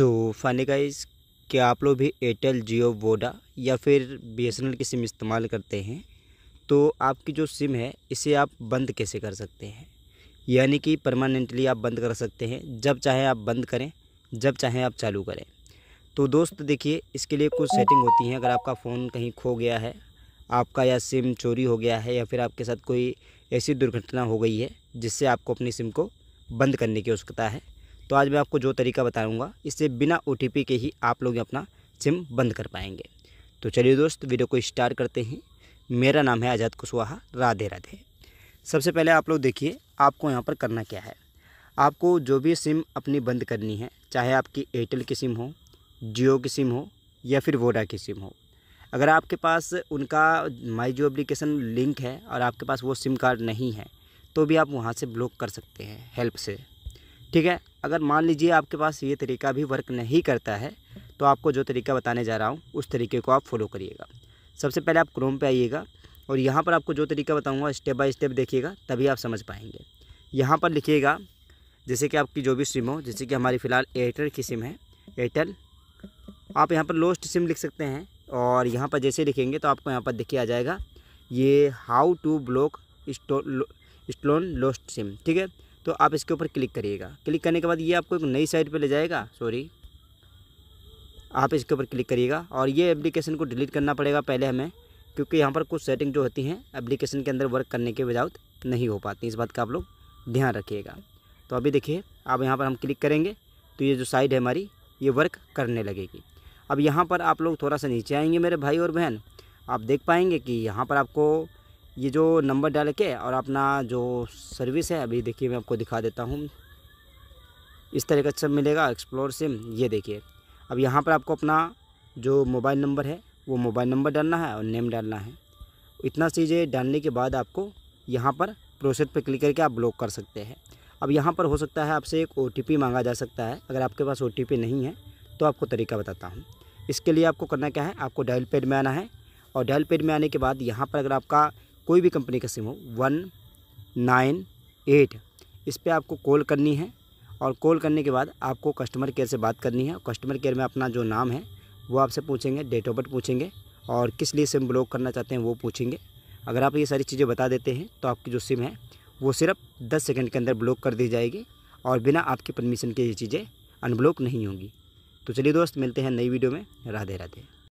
so finally guys क्या आप लोग भी एयरटेल जियो वोडा या फिर बी एस एन एल की सिम इस्तेमाल करते हैं तो आपकी जो सिम है इसे आप बंद कैसे कर सकते हैं यानी कि परमानेंटली आप बंद कर सकते हैं जब चाहे आप बंद करें जब चाहे आप चालू करें तो दोस्त देखिए इसके लिए कुछ सेटिंग होती हैं अगर आपका फ़ोन कहीं खो गया है आपका या सिम चोरी हो गया है या फिर आपके साथ कोई ऐसी दुर्घटना हो गई है जिससे आपको अपनी सिम को बंद करने की आवश्यकता है तो आज मैं आपको जो तरीका बताऊँगा इससे बिना ओ के ही आप लोग अपना सिम बंद कर पाएंगे तो चलिए दोस्त वीडियो को स्टार्ट करते हैं मेरा नाम है आज़ाद कुशवाहा राधे राधे सबसे पहले आप लोग देखिए आपको यहाँ पर करना क्या है आपको जो भी सिम अपनी बंद करनी है चाहे आपकी एयरटेल की सिम हो जियो की सिम हो या फिर वोडा की सिम हो अगर आपके पास उनका माई जियो अप्लीकेशन लिंक है और आपके पास वो सिम कार्ड नहीं है तो भी आप वहाँ से ब्लॉक कर सकते हैं हेल्प से ठीक है अगर मान लीजिए आपके पास ये तरीका भी वर्क नहीं करता है तो आपको जो तरीका बताने जा रहा हूँ उस तरीके को आप फॉलो करिएगा सबसे पहले आप क्रोम पे आइएगा और यहाँ पर आपको जो तरीका बताऊँगा स्टेप बाय स्टेप देखिएगा तभी आप समझ पाएंगे यहाँ पर लिखिएगा जैसे कि आपकी जो भी सिम हो जैसे कि हमारी फ़िलहाल एयरटेल की सिम है एयरटेल आप यहाँ पर लोस्ट सिम लिख सकते हैं और यहाँ पर जैसे लिखेंगे तो आपको यहाँ पर देखिए आ जाएगा ये how to block stolen lost sim ठीक है तो आप इसके ऊपर क्लिक करिएगा क्लिक करने के बाद ये आपको एक नई साइट पर ले जाएगा सॉरी आप इसके ऊपर क्लिक करिएगा और ये एप्लीकेशन को डिलीट करना पड़ेगा पहले हमें क्योंकि यहाँ पर कुछ सेटिंग जो होती हैं एप्लीकेशन के अंदर वर्क करने के विदाउट नहीं हो पाती इस बात का आप लोग ध्यान रखिएगा तो अभी देखिए अब यहाँ पर हम क्लिक करेंगे तो ये जो साइड है हमारी ये वर्क करने लगेगी अब यहाँ पर आप लोग थोड़ा सा नीचे आएंगे मेरे भाई और बहन आप देख पाएंगे कि यहाँ पर आपको ये जो नंबर डाल के और अपना जो सर्विस है अभी देखिए मैं आपको दिखा देता हूँ इस तरह का सब मिलेगा एक्सप्लोर सिम ये देखिए अब यहाँ पर आपको अपना जो मोबाइल नंबर है वो मोबाइल नंबर डालना है और नेम डालना है इतना चीज़ें डालने के बाद आपको यहाँ पर प्रोसेस पर क्लिक करके आप ब्लॉक कर सकते हैं अब यहाँ पर हो सकता है आपसे एक ओ मांगा जा सकता है अगर आपके पास ओ नहीं है तो आपको तरीका बताता हूँ इसके लिए आपको करना क्या है आपको डायल पेड में आना है और डायल पेड में आने के बाद यहाँ पर अगर आपका कोई भी कंपनी का सिम हो वन नाइन एट इस पर आपको कॉल करनी है और कॉल करने के बाद आपको कस्टमर केयर से बात करनी है कस्टमर केयर में अपना जो नाम है वो आपसे पूछेंगे डेट ऑफ बर्थ पूछेंगे और किस लिए सिम ब्लॉक करना चाहते हैं वो पूछेंगे अगर आप ये सारी चीज़ें बता देते हैं तो आपकी जो सिम है वो सिर्फ दस सेकेंड के अंदर ब्लॉक कर दी जाएगी और बिना आपकी परमिशन के ये चीज़ें अनब्लॉक नहीं होंगी तो चलिए दोस्त मिलते हैं नई वीडियो में राधे राधे